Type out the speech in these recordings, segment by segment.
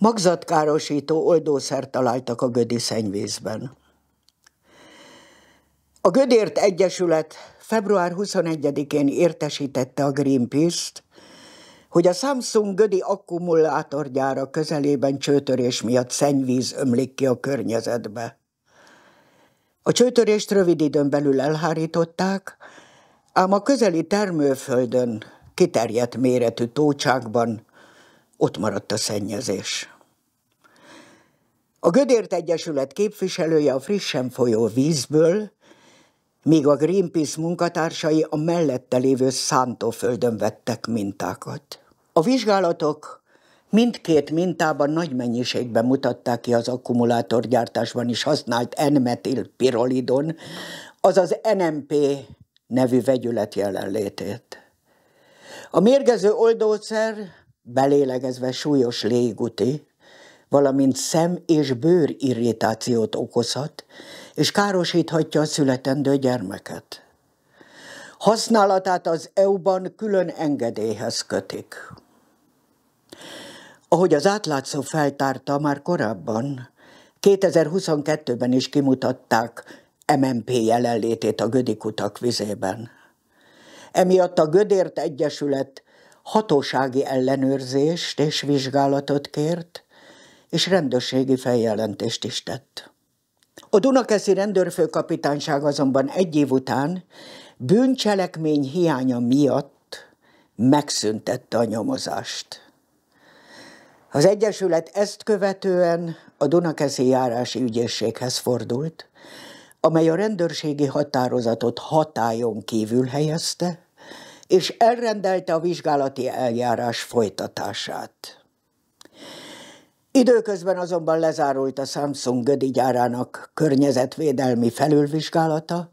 magzatkárosító oldószert találtak a gödi szennyvízben. A Gödért Egyesület február 21-én értesítette a Greenpeace-t, hogy a Samsung Gödi akkumulátorgyára közelében csőtörés miatt szennyvíz ömlik ki a környezetbe. A csőtörést rövid időn belül elhárították, ám a közeli termőföldön, kiterjedt méretű tócsákban ott maradt a szennyezés. A Gödért Egyesület képviselője a frissen folyó vízből, míg a Greenpeace munkatársai a mellette lévő szántóföldön vettek mintákat. A vizsgálatok mindkét mintában nagy mennyiségben mutatták ki az akkumulátorgyártásban is használt N-metil pirolidon, azaz NMP nevű vegyület jelenlétét. A mérgező oldószer belélegezve súlyos légúti, valamint szem- és bőr irritációt okozhat, és károsíthatja a születendő gyermeket. Használatát az EU-ban külön engedélyhez kötik. Ahogy az átlátszó feltárta már korábban, 2022-ben is kimutatták MMP jelenlétét a gödikutak vizében. Emiatt a Gödért Egyesület hatósági ellenőrzést és vizsgálatot kért, és rendőrségi feljelentést is tett. A Dunakeszi rendőrfőkapitányság azonban egy év után bűncselekmény hiánya miatt megszüntette a nyomozást. Az Egyesület ezt követően a Dunakeszi járási ügyészséghez fordult, amely a rendőrségi határozatot hatájon kívül helyezte, és elrendelte a vizsgálati eljárás folytatását. Időközben azonban lezárult a Samsung Gödi gyárának környezetvédelmi felülvizsgálata,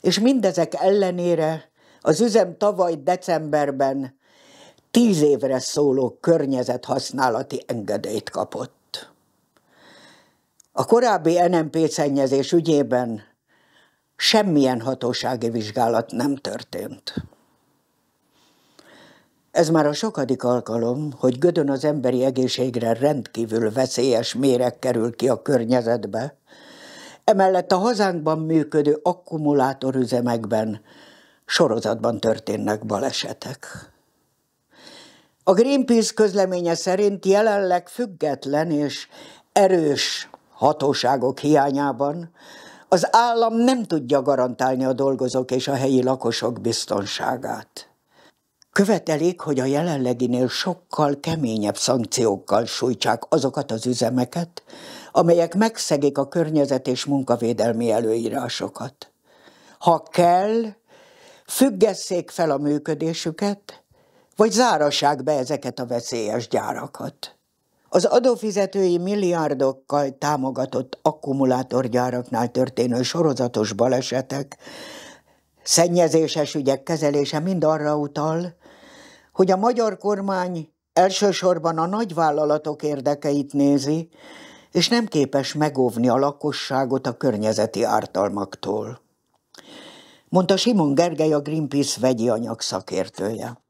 és mindezek ellenére az üzem tavaly decemberben tíz évre szóló környezethasználati engedélyt kapott. A korábbi NMP szennyezés ügyében semmilyen hatósági vizsgálat nem történt. Ez már a sokadik alkalom, hogy Gödön az emberi egészségre rendkívül veszélyes méreg kerül ki a környezetbe. Emellett a hazánkban működő akkumulátorüzemekben sorozatban történnek balesetek. A Greenpeace közleménye szerint jelenleg független és erős hatóságok hiányában az állam nem tudja garantálni a dolgozók és a helyi lakosok biztonságát. Követelik, hogy a jelenleginél sokkal keményebb szankciókkal sújtsák azokat az üzemeket, amelyek megszegik a környezet és munkavédelmi előírásokat. Ha kell, függesszék fel a működésüket, vagy zárassák be ezeket a veszélyes gyárakat. Az adófizetői milliárdokkal támogatott akkumulátorgyáraknál történő sorozatos balesetek szennyezéses ügyek kezelése mind arra utal, hogy a magyar kormány elsősorban a nagyvállalatok érdekeit nézi, és nem képes megóvni a lakosságot a környezeti ártalmaktól. Mondta Simon Gergely, a Greenpeace vegyi anyag szakértője.